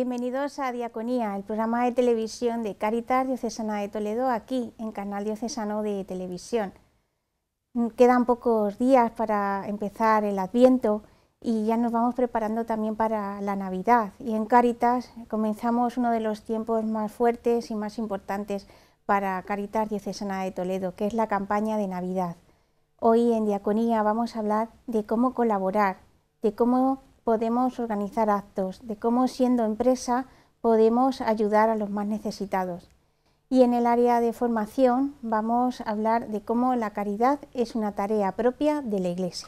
Bienvenidos a Diaconía, el programa de televisión de Caritas Diocesana de Toledo, aquí en Canal Diocesano de Televisión. Mm, quedan pocos días para empezar el Adviento y ya nos vamos preparando también para la Navidad. Y en Caritas comenzamos uno de los tiempos más fuertes y más importantes para Caritas Diocesana de Toledo, que es la campaña de Navidad. Hoy en Diaconía vamos a hablar de cómo colaborar, de cómo podemos organizar actos, de cómo siendo empresa podemos ayudar a los más necesitados. Y en el área de formación vamos a hablar de cómo la caridad es una tarea propia de la Iglesia.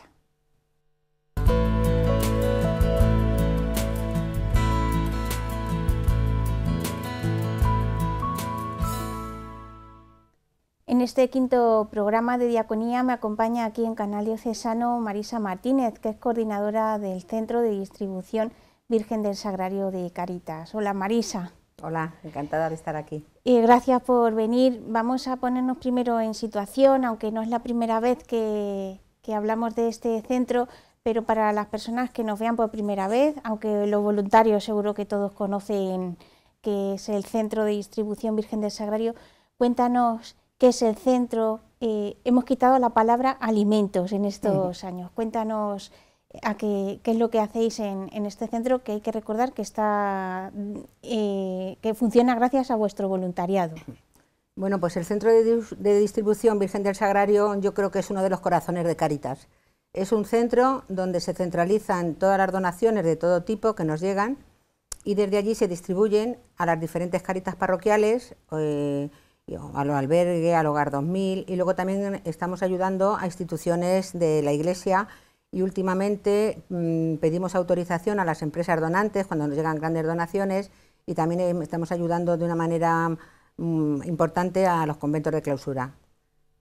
En este quinto programa de Diaconía me acompaña aquí en Canal Diocesano Marisa Martínez, que es coordinadora del Centro de Distribución Virgen del Sagrario de Caritas. Hola Marisa. Hola, encantada de estar aquí. Y eh, gracias por venir. Vamos a ponernos primero en situación, aunque no es la primera vez que, que hablamos de este centro, pero para las personas que nos vean por primera vez, aunque los voluntarios seguro que todos conocen que es el Centro de Distribución Virgen del Sagrario, cuéntanos que es el centro. Eh, hemos quitado la palabra alimentos en estos años. Cuéntanos eh, a qué, es lo que hacéis en, este centro, que hay que recordar que, está, mm, eh, que funciona gracias a vuestro voluntariado. Bueno, pues el Centro de, Distribución Virgen del Sagrario yo creo que es uno de los corazones de Caritas. Es un centro donde se centralizan todas las donaciones de todo tipo que nos llegan y desde allí se distribuyen a las diferentes caritas parroquiales a los albergues, al Hogar 2000 y luego también estamos ayudando a instituciones de la Iglesia y últimamente mm, pedimos autorización a las empresas donantes cuando nos llegan grandes donaciones y también em, estamos ayudando de una manera mm, importante a los conventos de clausura.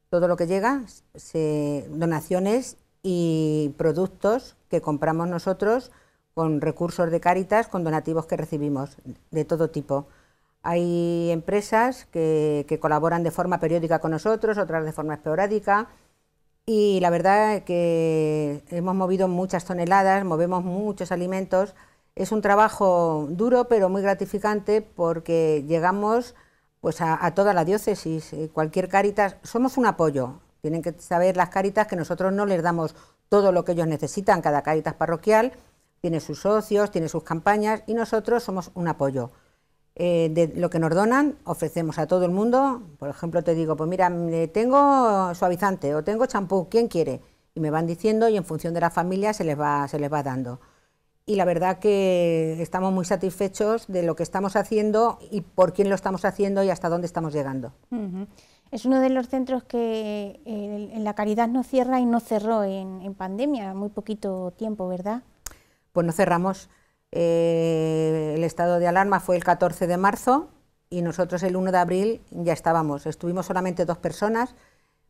Todo lo que llega, donaciones y productos que compramos nosotros con recursos de caritas con donativos que recibimos de todo tipo. Hay empresas que, colaboran de forma periódica con nosotros, otras de forma esporádica. Y la verdad es que hemos movido muchas toneladas, movemos muchos alimentos. Es un trabajo duro pero muy gratificante porque llegamos pues a, a toda la diócesis, eh, cualquier caritas, somos un apoyo. Tienen que saber las caritas que nosotros no les damos todo lo que ellos necesitan. Cada caritas parroquial tiene sus socios, tiene sus campañas y nosotros somos un apoyo. Eh, de lo que nos donan, ofrecemos a todo el mundo, por ejemplo, te digo, pues mira, tengo suavizante o tengo champú, ¿quién quiere? Y me van diciendo y en función de la familia se les va, se les va dando. Y la verdad que estamos muy satisfechos de lo que estamos haciendo y por quién lo estamos haciendo y hasta dónde estamos llegando. Es uno de los centros que eh, en la caridad no cierra y no cerró en, en pandemia, muy poquito tiempo, ¿verdad? Pues no cerramos. Eh, el estado de alarma fue el 14 de marzo y nosotros el 1 de abril ya estábamos. Estuvimos solamente dos personas,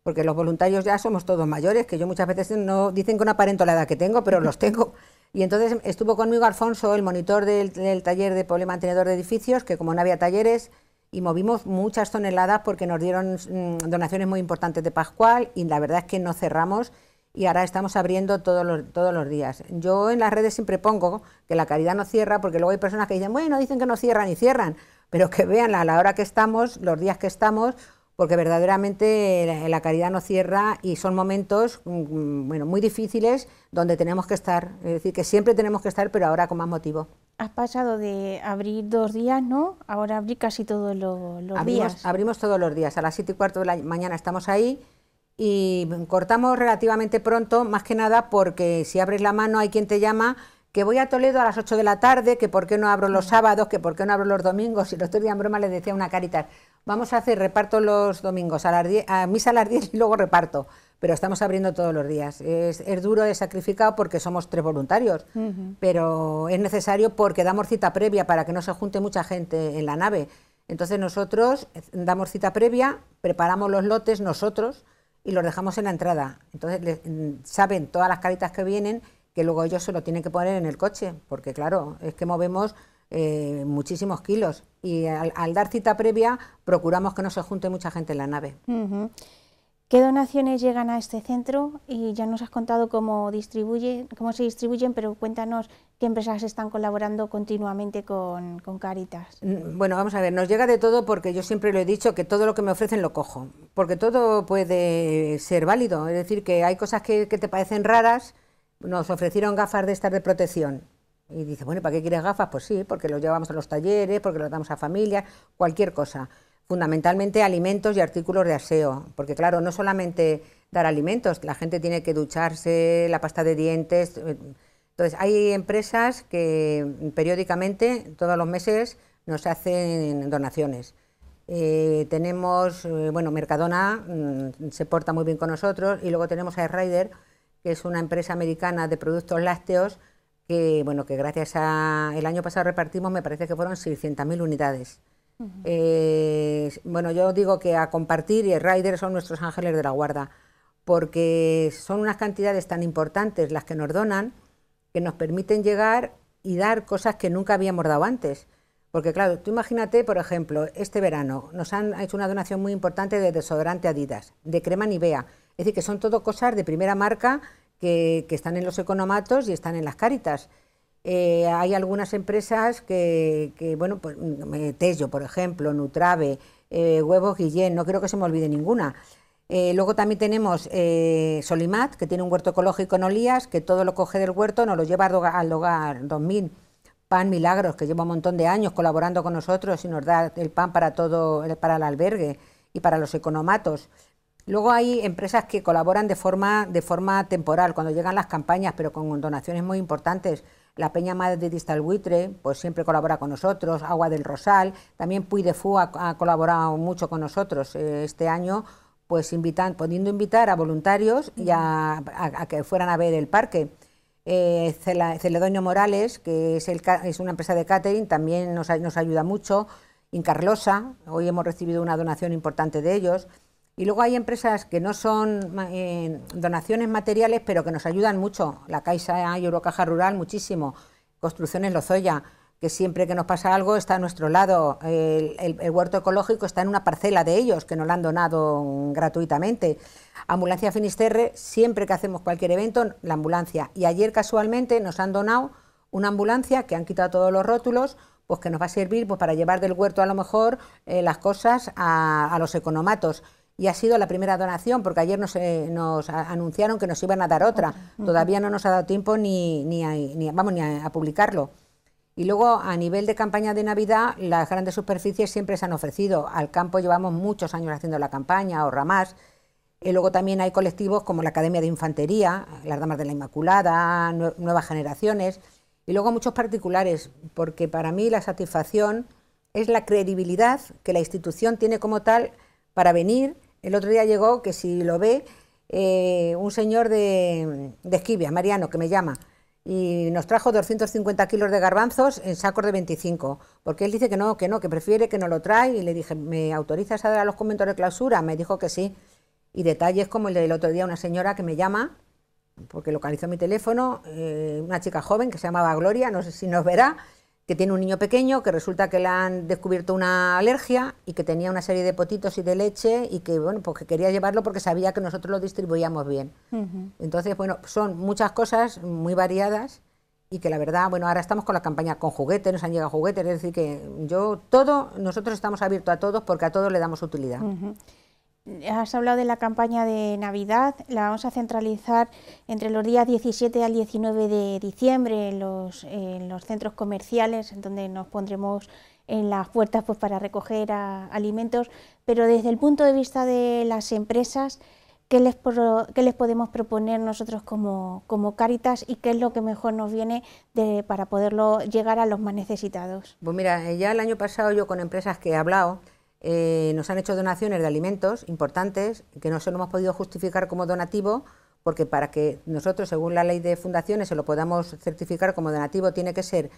porque los voluntarios ya somos todos mayores, que yo muchas veces no dicen que no aparento la edad que tengo, pero los tengo. Y entonces estuvo conmigo Alfonso, el monitor del, taller de problema mantenedor de edificios, que como no había talleres, y movimos muchas toneladas porque nos dieron mm, donaciones muy importantes de Pascual y la verdad es que no cerramos y ahora estamos abriendo todos los, todos los días. Yo en las redes siempre pongo que la caridad no cierra, porque luego hay personas que dicen, bueno, dicen que no cierran y cierran, pero que vean a la hora que estamos, los días que estamos, porque verdaderamente la caridad no cierra y son momentos mm, mm, bueno, muy difíciles donde tenemos que estar. Es decir, que siempre tenemos que estar, pero ahora con más motivo. Has pasado de abrir dos días, ¿no? Ahora abrir casi todos los, días. Abrimos todos los días. A las 7 y cuarto de la mañana estamos ahí y cortamos relativamente pronto, más que nada porque si abres la mano hay quien te llama que voy a Toledo a las 8 de la tarde, que por qué no abro los mm. sábados, que por qué no abro los domingos. Y el otro día broma les decía una carita, vamos a hacer reparto los domingos, a, a misa a las 10 y luego reparto. Pero estamos abriendo todos los días. Es, duro, es sacrificado porque somos tres voluntarios, pero es necesario porque damos cita previa para que no se junte mucha gente en la nave. Entonces nosotros eh, damos cita previa, preparamos los lotes nosotros, y los dejamos en la entrada. Entonces mm, saben todas las caritas que vienen que luego ellos se lo tienen que poner en el coche, porque claro, es que movemos eh, muchísimos kilos y al, dar cita previa procuramos que no se junte mucha gente en la nave. ¿Qué donaciones llegan a este centro? Y ya nos has contado cómo, cómo se distribuyen, pero cuéntanos qué empresas están colaborando continuamente con, Caritas. Mm, bueno, vamos a ver, nos llega de todo porque yo siempre lo he dicho que todo lo que me ofrecen lo cojo, porque todo puede ser válido. Es decir, que hay cosas que, te parecen raras. Nos ofrecieron gafas de estas de protección, y dice, bueno, ¿para qué quieres gafas? Pues sí, porque lo llevamos a los talleres, porque lo damos a familias, cualquier cosa fundamentalmente alimentos y artículos de aseo, porque claro, no solamente dar alimentos, la gente tiene que ducharse, la pasta de dientes. Eh, entonces, hay empresas que periódicamente, todos los meses, nos hacen donaciones. Eh, tenemos, eh, bueno, Mercadona mm, se porta muy bien con nosotros y luego tenemos a Rider, que es una empresa americana de productos lácteos que, bueno, que gracias a... El año pasado repartimos, me parece que fueron 600.000 unidades. Eh, bueno, yo digo que a compartir y Rider son nuestros ángeles de la guarda, porque son unas cantidades tan importantes las que nos donan que nos permiten llegar y dar cosas que nunca habíamos dado antes. Porque claro, tú imagínate, por ejemplo, este verano nos han hecho una donación muy importante de desodorante Adidas, de crema Nivea. Es decir, que son todo cosas de primera marca que, que están en los economatos y están en las caritas. Eh, hay algunas empresas que, bueno, pues mm, eh, Tello, por ejemplo, Nutrave, eh, Huevos Guillén, no creo que se me olvide ninguna. luego también tenemos Solimat, que tiene un huerto ecológico en Olías, que todo lo coge del huerto, nos lo lleva al hogar 2000. Pan Milagros, que lleva un montón de años colaborando con nosotros y nos da el pan para todo, para el albergue y para los economatos. Luego hay empresas que colaboran de forma, de forma temporal, cuando llegan las campañas, pero con donaciones muy importantes la Peña Madre de Distal pues siempre colabora con nosotros, Agua del Rosal, también Puy de Fu ha, colaborado mucho con nosotros eh, este año, pues invitan, invitar a voluntarios a, que fueran a ver el parque. Eh, Celedonio Morales, que es, una empresa de catering, también nos, nos ayuda mucho. Incarlosa, hoy hemos recibido una donación importante de ellos. Y luego hay empresas que no son eh, donaciones materiales, pero que nos ayudan mucho. La Caixa y Eurocaja Rural muchísimo. Construcciones Lozoya, que siempre que nos pasa algo está a nuestro lado. El, huerto ecológico está en una parcela de ellos, que nos la han donado gratuitamente. Ambulancia Finisterre, siempre que hacemos cualquier evento, la ambulancia. Y ayer casualmente nos han donado una ambulancia que han quitado todos los rótulos, pues que nos va a servir pues, para llevar del huerto a lo mejor eh, las cosas a los economatos y ha sido la primera donación, porque ayer nos, eh, anunciaron que nos iban a dar otra. Todavía no nos ha dado tiempo ni, a, vamos, a, publicarlo. Y luego, a nivel de campaña de Navidad, las grandes superficies siempre se han ofrecido. Al campo llevamos muchos años haciendo la campaña, ahorra más. Y luego también hay colectivos como la Academia de Infantería, las Damas de la Inmaculada, Nuevas Generaciones. Y luego muchos particulares, porque para mí la satisfacción es la credibilidad que la institución tiene como tal para venir el otro día llegó, que si lo ve, eh, un señor de, Esquivia, Mariano, que me llama, y nos trajo 250 kilos de garbanzos en sacos de 25, porque él dice que no, que no, que prefiere que no lo trae, y le dije, ¿me autorizas a dar a los comentarios de clausura? Me dijo que sí. Y detalles como el del otro día, una señora que me llama, porque localizó mi teléfono, eh, una chica joven que se llamaba Gloria, no sé si nos verá, que tiene un niño pequeño que resulta que le han descubierto una alergia y que tenía una serie de potitos y de leche y que bueno pues quería llevarlo porque sabía que nosotros lo distribuíamos bien entonces bueno son muchas cosas muy variadas y que la verdad bueno ahora estamos con la campaña con juguetes nos han llegado juguetes es decir que yo todo nosotros estamos abiertos a todos porque a todos le damos utilidad Has hablado de la campaña de Navidad, la vamos a centralizar entre los días 17 al 19 de diciembre en los, centros comerciales, en donde nos pondremos en las puertas pues, para recoger alimentos, pero desde el punto de vista de las empresas, ¿qué les, les podemos proponer nosotros como, Caritas y qué es lo que mejor nos viene para poderlo llegar a los más necesitados? Pues mira, ya el año pasado yo con empresas que he hablado, eh, nos han hecho donaciones de alimentos importantes que no se lo hemos podido justificar como donativo porque para que nosotros, según la ley de fundaciones, se lo podamos certificar como donativo, tiene que ser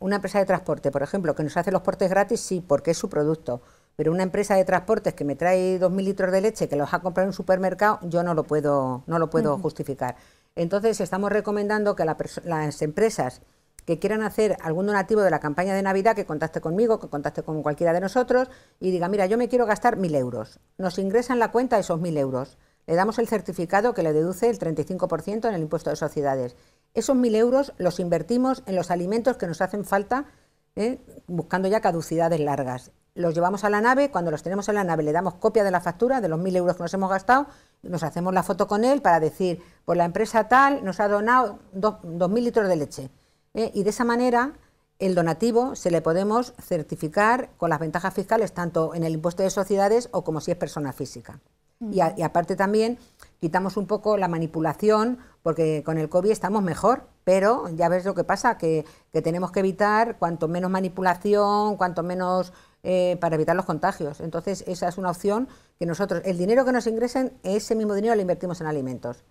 una empresa de transporte, por ejemplo, que nos hace los portes gratis, sí, porque es su producto. Pero una empresa de transportes que me trae 2.000 litros de leche, que los ha comprado en un supermercado, yo no lo puedo, no lo puedo justificar. Entonces, estamos recomendando que las empresas que quieran hacer algún donativo de la campaña de Navidad, que contacte conmigo, que contacte con cualquiera de nosotros y diga, mira, yo me quiero gastar mil euros. Nos ingresa en la cuenta esos mil euros. Le damos el certificado que le deduce el 35% en el impuesto de sociedades. Esos mil euros los invertimos en los alimentos que nos hacen falta, ¿eh? buscando ya caducidades largas. Los llevamos a la nave, cuando los tenemos en la nave le damos copia de la factura, de los mil euros que nos hemos gastado, nos hacemos la foto con él para decir, pues la empresa tal nos ha donado dos mil litros de leche ¿eh? y de esa manera el donativo se le podemos certificar con las ventajas fiscales tanto en el impuesto de sociedades o como si es persona física. y, aparte también quitamos un poco la manipulación porque con el COVID estamos mejor, pero ya ves lo que pasa, que, tenemos que evitar cuanto menos manipulación, cuanto menos eh, para evitar los contagios. Entonces esa es una opción que nosotros, el dinero que nos ingresen, ese mismo dinero lo invertimos en alimentos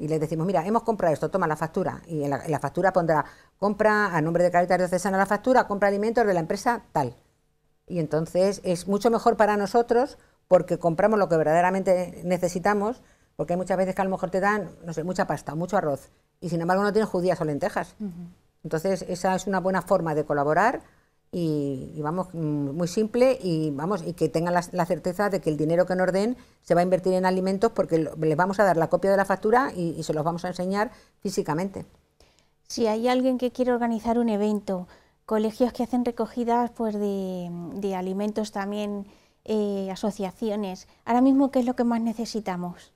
y les decimos, mira, hemos comprado esto, toma la factura. Y en la, factura pondrá, compra a nombre de Caritas Diocesana la factura, compra alimentos de la empresa tal. Y entonces es mucho mejor para nosotros porque compramos lo que verdaderamente necesitamos, porque hay muchas veces que a lo mejor te dan, no sé, mucha pasta, mucho arroz, y sin embargo no tienes judías o lentejas. Entonces esa es una buena forma de colaborar y, vamos, mm, muy simple y vamos, y que tengan la, certeza de que el dinero que nos den se va a invertir en alimentos porque les vamos a dar la copia de la factura y, se los vamos a enseñar físicamente. Si hay alguien que quiere organizar un evento, colegios que hacen recogidas pues de, alimentos también, eh, asociaciones, ahora mismo, ¿qué es lo que más necesitamos?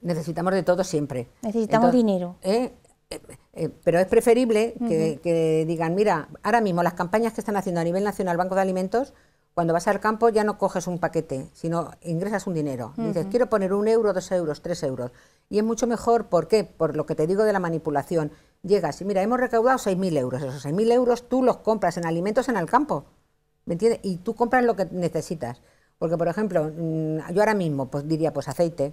Necesitamos de todo siempre. Necesitamos dinero. Eh, eh, eh, pero es preferible que, digan, mira, ahora mismo las campañas que están haciendo a nivel nacional Banco de Alimentos, cuando vas al campo ya no coges un paquete, sino ingresas un dinero. Dices, quiero poner un euro, dos euros, tres euros. Y es mucho mejor, ¿por qué? Por lo que te digo de la manipulación. Llegas y mira, hemos recaudado 6.000 euros. Esos 6.000 euros tú los compras en alimentos en el campo. ¿Me entiendes? Y tú compras lo que necesitas. Porque, por ejemplo, mm, yo ahora mismo pues, diría, pues aceite,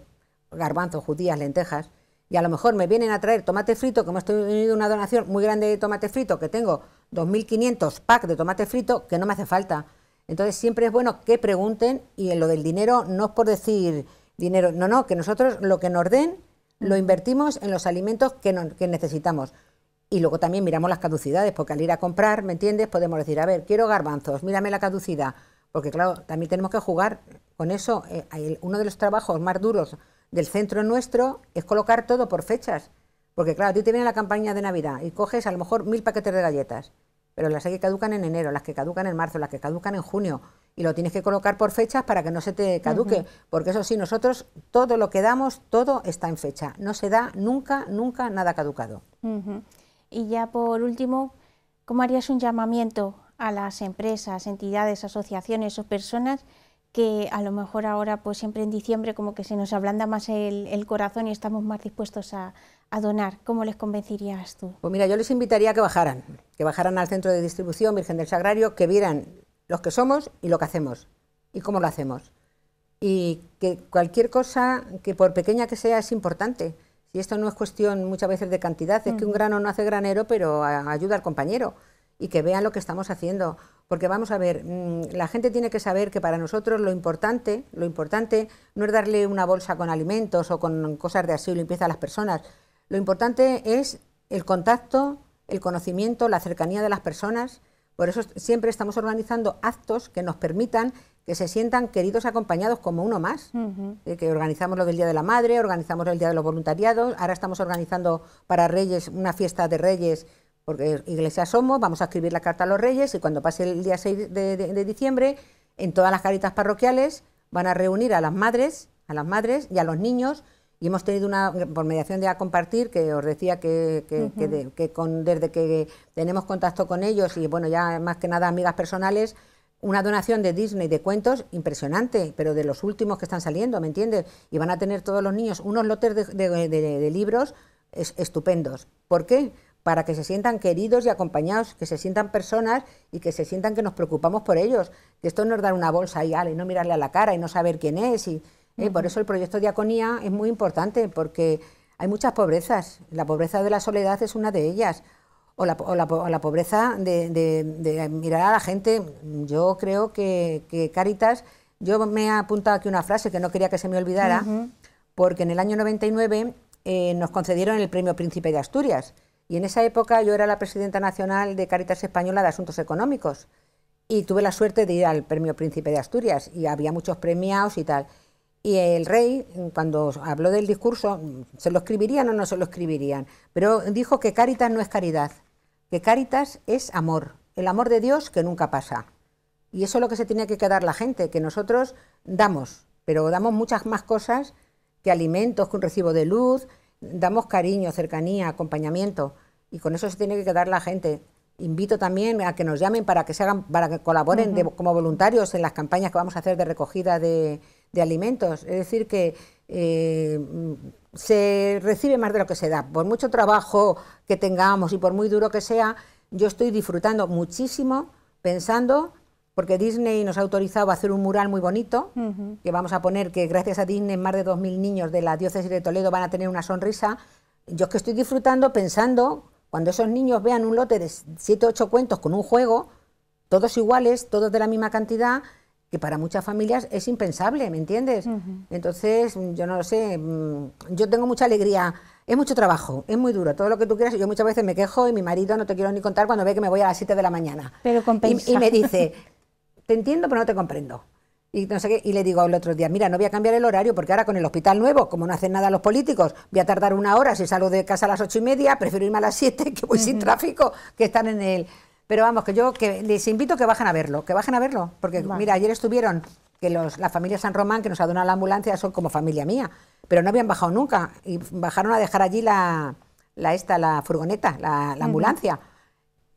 garbanzos, judías, lentejas y a lo mejor me vienen a traer tomate frito, que hemos tenido una donación muy grande de tomate frito, que tengo 2.500 packs de tomate frito, que no me hace falta. Entonces siempre es bueno que pregunten y en lo del dinero no es por decir dinero, no, no, que nosotros lo que nos den lo invertimos en los alimentos que, necesitamos. Y luego también miramos las caducidades, porque al ir a comprar, ¿me entiendes? Podemos decir, a ver, quiero garbanzos, mírame la caducidad. Porque claro, también tenemos que jugar con eso. Eh, uno de los trabajos más duros del centro nuestro es colocar todo por fechas. Porque claro, a ti te viene la campaña de Navidad y coges a lo mejor mil paquetes de galletas, pero las hay que caducan en enero, las que caducan en marzo, las que caducan en junio, y lo tienes que colocar por fechas para que no se te caduque. Porque eso sí, nosotros todo lo que damos, todo está en fecha. No se da nunca, nunca nada caducado. Y ya por último, ¿cómo harías un llamamiento a las empresas, entidades, asociaciones o personas? que a lo mejor ahora, pues siempre en diciembre, como que se nos ablanda más el, corazón y estamos más dispuestos a, donar. ¿Cómo les convencerías tú? Pues mira, yo les invitaría a que bajaran, que bajaran al centro de distribución Virgen del Sagrario, que vieran los que somos y lo que hacemos y cómo lo hacemos. Y que cualquier cosa, que por pequeña que sea, es importante. Si esto no es cuestión muchas veces de cantidad, es que un grano no hace granero, pero ayuda al compañero y que vean lo que estamos haciendo. Porque vamos a ver, mm, la gente tiene que saber que para nosotros lo importante, lo importante no es darle una bolsa con alimentos o con cosas de asilo y limpieza a las personas. Lo importante es el contacto, el conocimiento, la cercanía de las personas. Por eso siempre estamos organizando actos que nos permitan que se sientan queridos acompañados como uno más. Eh, que organizamos lo del Día de la Madre, organizamos el Día de los Voluntariados, ahora estamos organizando para Reyes una fiesta de Reyes porque iglesia somos, vamos a escribir la carta a los reyes y cuando pase el día 6 de, diciembre, en todas las caritas parroquiales van a reunir a las madres, a las madres y a los niños y hemos tenido una, por mediación de A Compartir, que os decía que, desde que tenemos contacto con ellos y bueno, ya más que nada amigas personales, una donación de Disney de cuentos impresionante, pero de los últimos que están saliendo, ¿me entiendes? Y van a tener todos los niños unos lotes de, libros estupendos. ¿Por qué? para que se sientan queridos y acompañados, que se sientan personas y que se sientan que nos preocupamos por ellos, que esto no es dar una bolsa y, ale, y no mirarle a la cara y no saber quién es. Y, eh, Por eso el proyecto Diaconía es muy importante, porque hay muchas pobrezas. La pobreza de la soledad es una de ellas. O la, pobreza de, mirar a la gente. Yo creo que, Caritas, yo me he apuntado aquí una frase que no quería que se me olvidara, porque en el año 99 eh, nos concedieron el premio Príncipe de Asturias. Y en esa época yo era la presidenta nacional de Caritas Española de Asuntos Económicos y tuve la suerte de ir al Premio Príncipe de Asturias y había muchos premiados y tal. Y el rey, cuando habló del discurso, se lo escribirían o no se lo escribirían, pero dijo que Caritas no es caridad, que Caritas es amor, el amor de Dios que nunca pasa. Y eso es lo que se tenía que quedar la gente, que nosotros damos, pero damos muchas más cosas que alimentos, que un recibo de luz, damos cariño, cercanía, acompañamiento y con eso se tiene que quedar la gente. Invito también a que nos llamen para que se hagan, para que colaboren como voluntarios en las campañas que vamos a hacer de recogida de, alimentos. Es decir que eh, se recibe más de lo que se da. Por mucho trabajo que tengamos y por muy duro que sea, yo estoy disfrutando muchísimo pensando porque Disney nos ha autorizado a hacer un mural muy bonito, que vamos a poner que gracias a Disney más de 2.000 niños de la diócesis de Toledo van a tener una sonrisa. Yo es que estoy disfrutando pensando, cuando esos niños vean un lote de 7 o 8 cuentos con un juego, todos iguales, todos de la misma cantidad, que para muchas familias es impensable, ¿me entiendes? Entonces, yo no lo sé, mm, yo tengo mucha alegría, es mucho trabajo, es muy duro, todo lo que tú quieras, yo muchas veces me quejo y mi marido no te quiero ni contar cuando ve que me voy a las 7 de la mañana. Pero con y me dice, te entiendo, pero no te comprendo. Y, no sé qué, y le digo al otro día, mira, no voy a cambiar el horario porque ahora con el hospital nuevo, como no hacen nada los políticos, voy a tardar una hora si salgo de casa a las ocho y media, prefiero irme a las siete que voy sin tráfico, que están en el... Pero vamos, que yo que les invito que bajen a verlo, que bajen a verlo, porque mira, ayer estuvieron que los, la familia San Román que nos ha donado la ambulancia son como familia mía, pero no habían bajado nunca y bajaron a dejar allí la, esta, la furgoneta, la, ambulancia.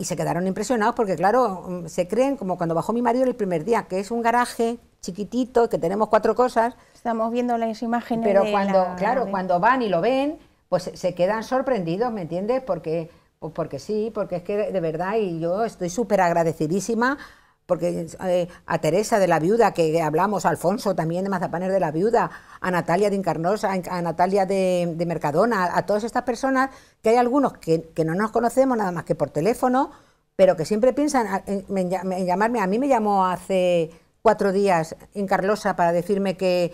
Y se quedaron impresionados porque, claro, mm, se creen como cuando bajó mi marido el primer día, que es un garaje chiquitito, que tenemos cuatro cosas. Estamos viendo las imágenes. Pero cuando, claro, cuando van y lo ven, pues se quedan sorprendidos, ¿me entiendes? Porque, pues porque sí, porque es que de verdad, y yo estoy súper agradecidísima porque eh, a Teresa de la Viuda, que hablamos, a Alfonso también de Mazapanes de la Viuda, a Natalia de Incarnosa, a Natalia de, Mercadona, a todas estas personas, que hay algunos que, no nos conocemos nada más que por teléfono, pero que siempre piensan en, llamarme. A mí me llamó hace cuatro días Carlosa para decirme que,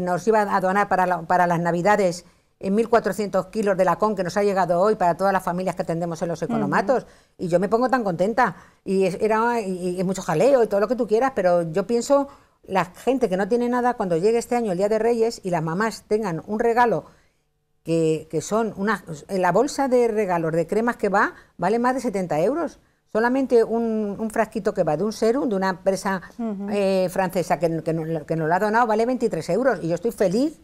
nos iba a donar para, para las Navidades en 1.400 kilos de lacón que nos ha llegado hoy para todas las familias que atendemos en los economatos. Y yo me pongo tan contenta. Y es, era y, mucho jaleo y todo lo que tú quieras, pero yo pienso la gente que no tiene nada cuando llegue este año el Día de Reyes y las mamás tengan un regalo que, que son una, la bolsa de regalos de cremas que va vale más de 70 euros. Solamente un, frasquito que va de un serum de una empresa eh, francesa que, que, que nos lo ha donado vale 23 euros. Y yo estoy feliz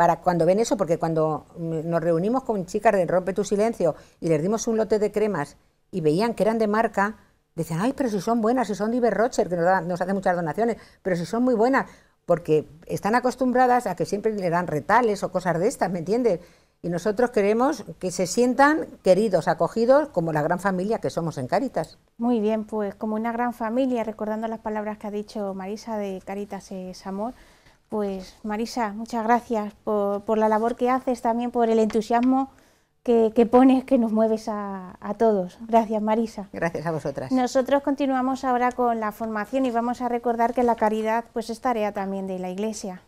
para cuando ven eso, porque cuando nos reunimos con chicas de Rompe tu Silencio y les dimos un lote de cremas y veían que eran de marca, decían, ay, pero si son buenas, si son de Rocher que nos, hacen nos hace muchas donaciones, pero si son muy buenas, porque están acostumbradas a que siempre le dan retales o cosas de estas, ¿me entiendes? Y nosotros queremos que se sientan queridos, acogidos, como la gran familia que somos en Caritas. Muy bien, pues como una gran familia, recordando las palabras que ha dicho Marisa de Caritas es Amor, pues Marisa, muchas gracias por, la labor que haces, también por el entusiasmo que, pones, que nos mueves a, a, todos. Gracias Marisa. Gracias a vosotras. Nosotros continuamos ahora con la formación y vamos a recordar que la caridad pues es tarea también de la Iglesia.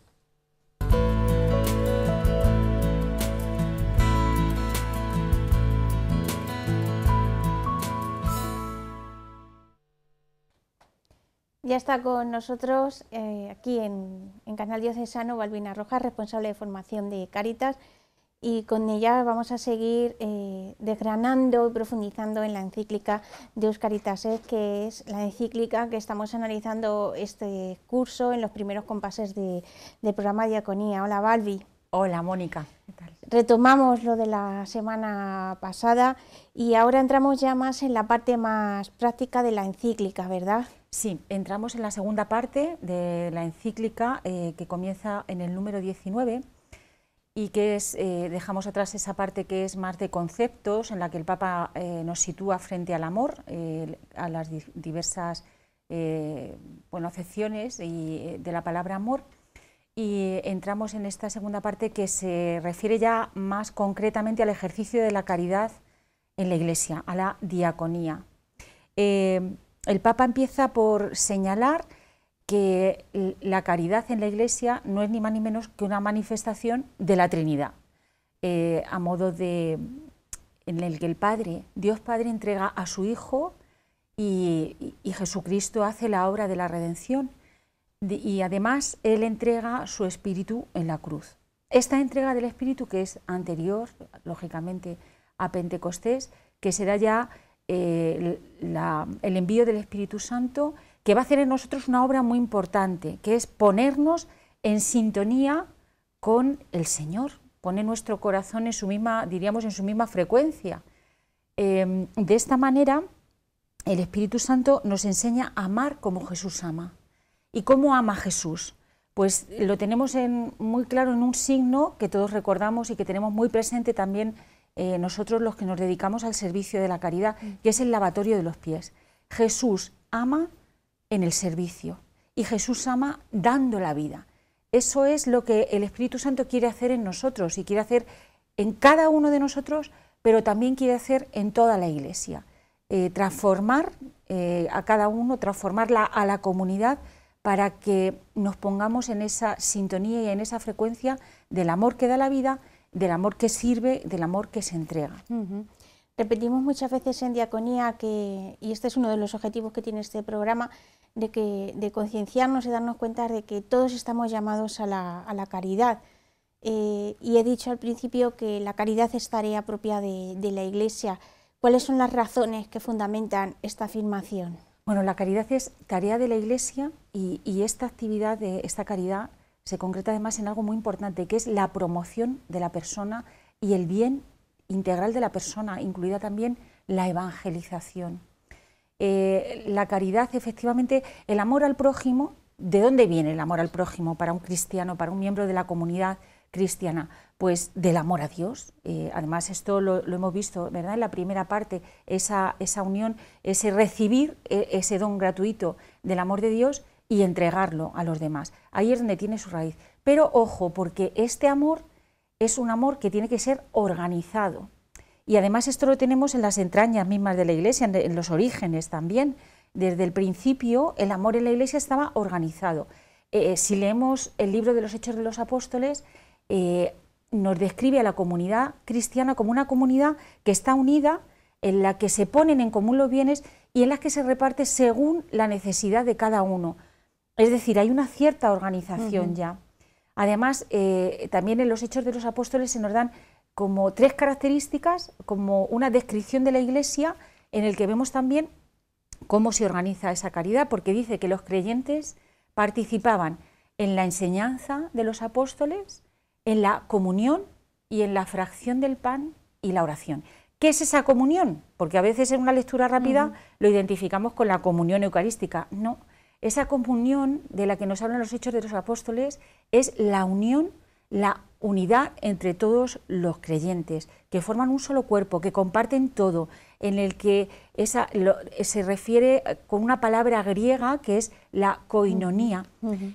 Ya está con nosotros eh, aquí en, Canal Diocesano Balbina Rojas, responsable de formación de Caritas, y con ella vamos a seguir eh, desgranando y profundizando en la encíclica de Euscaritas, e, que es la encíclica que estamos analizando este curso en los primeros compases de, del programa Diaconía. Hola, Balbi. Hola, Mónica. ¿Qué tal? Retomamos lo de la semana pasada y ahora entramos ya más en la parte más práctica de la encíclica, ¿verdad? Sí, entramos en la segunda parte de la encíclica eh, que comienza en el número 19 y que es, eh, dejamos atrás esa parte que es más de conceptos, en la que el Papa eh, nos sitúa frente al amor, a las diversas bueno, y, de la palabra amor. Y entramos en esta segunda parte que se refiere ya más concretamente al ejercicio de la caridad en la Iglesia, a la diaconía el Papa empieza por señalar que la caridad en la Iglesia no es ni más ni menos que una manifestación de la Trinidad, eh, a modo de en el que el Padre, Dios Padre entrega a su Hijo y, Jesucristo hace la obra de la redención y además Él entrega su Espíritu en la cruz. Esta entrega del Espíritu que es anterior, lógicamente, a Pentecostés, que será ya eh, el envío del Espíritu Santo, que va a hacer en nosotros una obra muy importante, que es ponernos en sintonía con el Señor, poner nuestro corazón en su misma, diríamos, en su misma frecuencia. Em, de esta manera, el Espíritu Santo nos enseña a amar como Jesús ama. ¿Y cómo ama Jesús? Pues lo tenemos en, muy claro en un signo que todos recordamos y que tenemos muy presente también eh, nosotros los que nos dedicamos al servicio de la caridad, mm. que es el lavatorio de los pies. Jesús ama en el servicio y Jesús ama dando la vida. Eso es lo que el Espíritu Santo quiere hacer en nosotros y quiere hacer en cada uno de nosotros, pero también quiere hacer en toda la Iglesia. Eh, transformar eh, a cada uno, transformarla a la comunidad para que nos pongamos en esa sintonía y en esa frecuencia del amor que da la vida del amor que sirve, del amor que se entrega. Repetimos muchas veces en Diaconía que, y este es uno de los objetivos que tiene este programa, de, que, concienciarnos y darnos cuenta de que todos estamos llamados a la, caridad. Eh, y he dicho al principio que la caridad es tarea propia de, la Iglesia. ¿Cuáles son las razones que fundamentan esta afirmación? Bueno, la caridad es tarea de la Iglesia y, esta actividad de esta caridad se concreta además en algo muy importante, que es la promoción de la persona y el bien integral de la persona, incluida también la evangelización. Eh, la caridad, efectivamente, el amor al prójimo, ¿de dónde viene el amor al prójimo para un cristiano, para un miembro de la comunidad cristiana? Pues del amor a Dios. Eh, además, esto lo, hemos visto, ¿verdad? En la primera parte, esa, esa unión, ese recibir e, ese don gratuito del amor de Dios y entregarlo a los demás. Ahí es donde tiene su raíz. Pero ojo, porque este amor es un amor que tiene que ser organizado. Y además esto lo tenemos en las entrañas mismas de la Iglesia, en los orígenes también. Desde el principio el amor en la Iglesia estaba organizado. Eh, eh, si leemos el libro de los Hechos de los Apóstoles, eh, nos describe a la comunidad cristiana como una comunidad que está unida, en la que se ponen en común los bienes y en las que se reparte según la necesidad de cada uno. Es decir, hay una cierta organización ya. Además, eh, también en los Hechos de los Apóstoles se nos dan como tres características, como una descripción de la Iglesia, en el que vemos también cómo se organiza esa caridad, porque dice que los creyentes participaban en la enseñanza de los apóstoles, en la comunión y en la fracción del pan y la oración. ¿Qué es esa comunión? Porque a veces en una lectura rápida lo identificamos con la comunión eucarística. No, esa comunión de la que nos hablan los hechos de los apóstoles es la unión, la unidad entre todos los creyentes, que forman un solo cuerpo, que comparten todo, en el que se refiere eh, con una palabra griega que es la coinonía,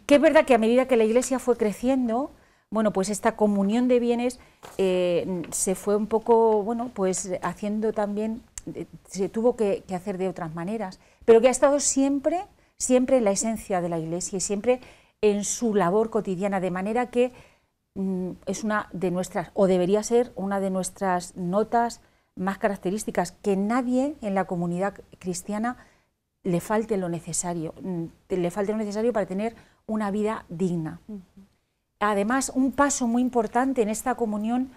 que es verdad que a medida que la Iglesia fue creciendo, bueno, pues esta comunión de bienes eh, se fue un poco, bueno, pues haciendo también, eh, se tuvo que hacer de otras maneras, pero que ha estado siempre siempre en la esencia de la Iglesia y siempre en su labor cotidiana, de manera que mm, es una de nuestras, o debería ser una de nuestras notas más características, que nadie en la comunidad cristiana le falte lo necesario, mm, le falte lo necesario para tener una vida digna. Además, un paso muy importante en esta comunión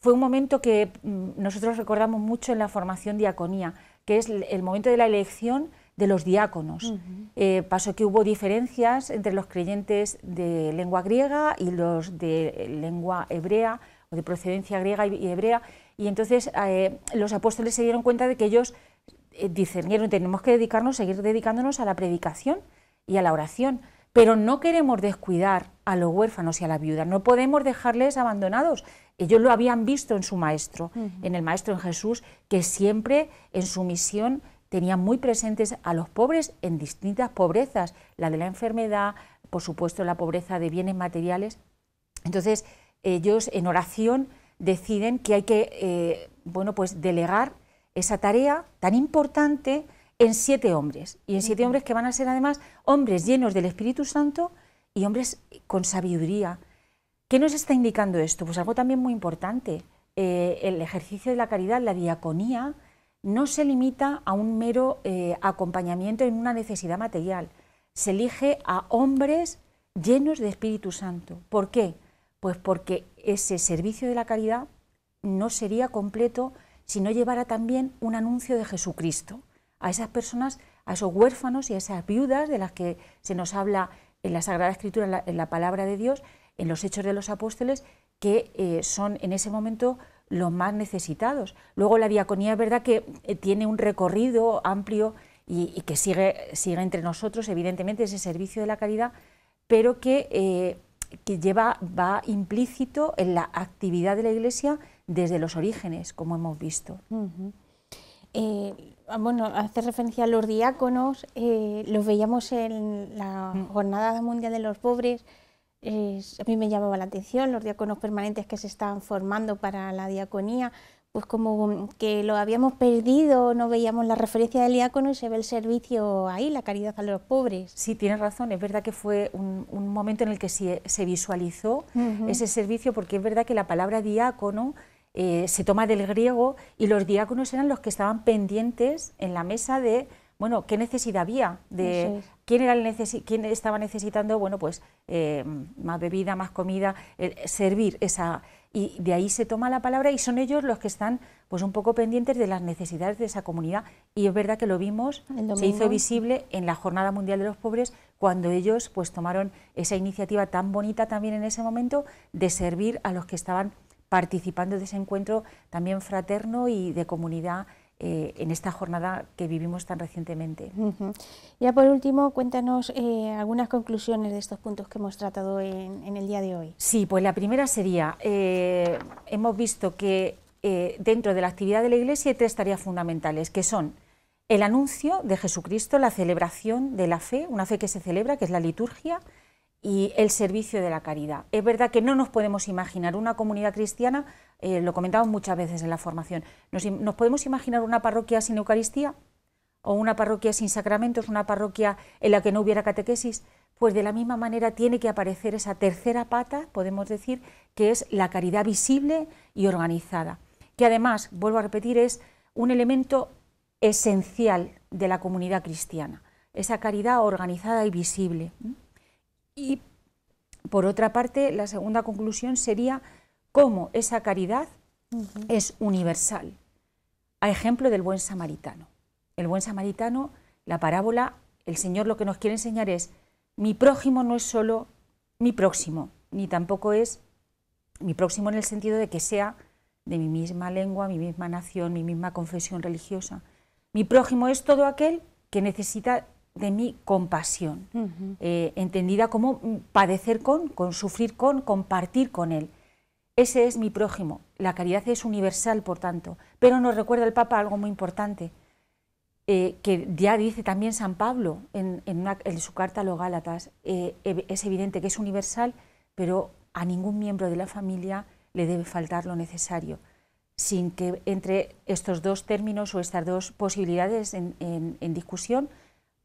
fue un momento que mm, nosotros recordamos mucho en la formación diaconía, que es el momento de la elección de los diáconos. Eh, pasó que hubo diferencias entre los creyentes de lengua griega y los de eh, lengua hebrea o de procedencia griega y hebrea. Y entonces eh, los apóstoles se dieron cuenta de que ellos discernieron, tenemos que dedicarnos, seguir dedicándonos a la predicación y a la oración, pero no queremos descuidar a los huérfanos y a la viuda, no podemos dejarles abandonados. Ellos lo habían visto en su maestro, en el maestro en Jesús, que siempre en su misión tenían muy presentes a los pobres en distintas pobrezas, la de la enfermedad, por supuesto la pobreza de bienes materiales. Entonces, ellos en oración deciden que hay que eh, bueno, pues delegar esa tarea tan importante en siete hombres, y en siete hombres que van a ser además hombres llenos del Espíritu Santo y hombres con sabiduría. ¿Qué nos está indicando esto? Pues algo también muy importante. Eh, el ejercicio de la caridad, la diaconía, no se limita a un mero eh, acompañamiento en una necesidad material. Se elige a hombres llenos de Espíritu Santo. ¿Por qué? Pues porque ese servicio de la caridad no sería completo si no llevara también un anuncio de Jesucristo a esas personas, a esos huérfanos y a esas viudas de las que se nos habla en la Sagrada Escritura, en la, palabra de Dios, en los Hechos de los Apóstoles, que eh, son en ese momento los más necesitados. Luego la diaconía es verdad que eh, tiene un recorrido amplio y, que sigue, sigue entre nosotros, evidentemente, ese servicio de la caridad, pero que, eh, que lleva, va implícito en la actividad de la Iglesia desde los orígenes, como hemos visto. Eh, ah, bueno, hace referencia a los diáconos, los veíamos en la mm. Jornada Mundial de los Pobres, a mí me llamaba la atención los diáconos permanentes que se estaban formando para la diaconía, pues como que lo habíamos perdido, no veíamos la referencia del diácono y se ve el servicio ahí, la caridad a los pobres. Sí, tienes razón, es verdad que fue un, momento en el que se, se visualizó ese servicio, porque es verdad que la palabra diácono eh, se toma del griego y los diáconos eran los que estaban pendientes en la mesa de bueno, qué necesidad había, de quién, era el quién estaba necesitando, bueno, pues eh, más bebida, más comida, eh, servir esa... Y de ahí se toma la palabra y son ellos los que están pues un poco pendientes de las necesidades de esa comunidad. Y es verdad que lo vimos, se hizo visible en la Jornada Mundial de los Pobres cuando ellos pues tomaron esa iniciativa tan bonita también en ese momento de servir a los que estaban participando de ese encuentro también fraterno y de comunidad eh, en esta jornada que vivimos tan recientemente. Ya por último, cuéntanos eh, algunas conclusiones de estos puntos que hemos tratado en, el día de hoy. Sí, pues la primera sería, eh, hemos visto que dentro de la actividad de la Iglesia hay tres tareas fundamentales, que son el anuncio de Jesucristo, la celebración de la fe, una fe que se celebra, que es la liturgia, y el servicio de la caridad. Es verdad que no nos podemos imaginar una comunidad cristiana, eh, lo comentamos muchas veces en la formación, nos, podemos imaginar una parroquia sin Eucaristía o una parroquia sin sacramentos, una parroquia en la que no hubiera catequesis, pues de la misma manera tiene que aparecer esa tercera pata, podemos decir, que es la caridad visible y organizada, que además, vuelvo a repetir, es un elemento esencial de la comunidad cristiana, esa caridad organizada y visible. Y por otra parte, la segunda conclusión sería cómo esa caridad es universal, a ejemplo del buen samaritano. El buen samaritano, la parábola, el Señor lo que nos quiere enseñar es, mi prójimo no es solo mi próximo, ni tampoco es mi próximo en el sentido de que sea de mi misma lengua, mi misma nación, mi misma confesión religiosa. Mi prójimo es todo aquel que necesita de mi compasión, eh, entendida como mm, padecer con, con, sufrir con, compartir con él. Ese es mi prójimo. La caridad es universal, por tanto. Pero nos recuerda el Papa algo muy importante, eh, que ya dice también San Pablo en, en, su carta a los Gálatas. Eh, es evidente que es universal, pero a ningún miembro de la familia le debe faltar lo necesario sin que entre estos dos términos o estas dos posibilidades en discusión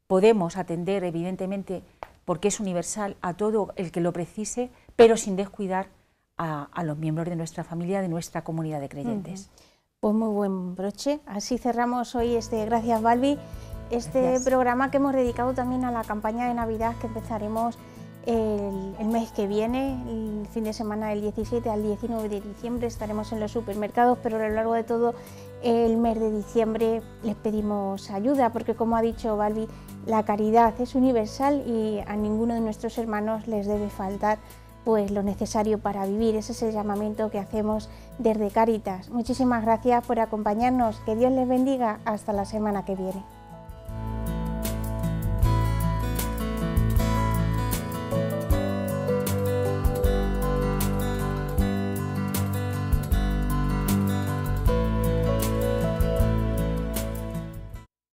podemos atender, evidentemente, porque es universal, a todo el que lo precise, pero sin descuidar a, los miembros de nuestra familia, de nuestra comunidad de creyentes. Pues muy buen broche. Así cerramos hoy este Gracias Balbi, este programa que hemos dedicado también a la campaña de Navidad que empezaremos el, el, mes que viene, el fin de semana del 17 al 19 de diciembre estaremos en los supermercados, pero a lo largo de todo el mes de diciembre les pedimos ayuda porque como ha dicho Balbi, la caridad es universal y a ninguno de nuestros hermanos les debe faltar pues lo necesario para vivir. Ese es el llamamiento que hacemos desde Caritas. Muchísimas gracias por acompañarnos. Que Dios les bendiga. Hasta la semana que viene.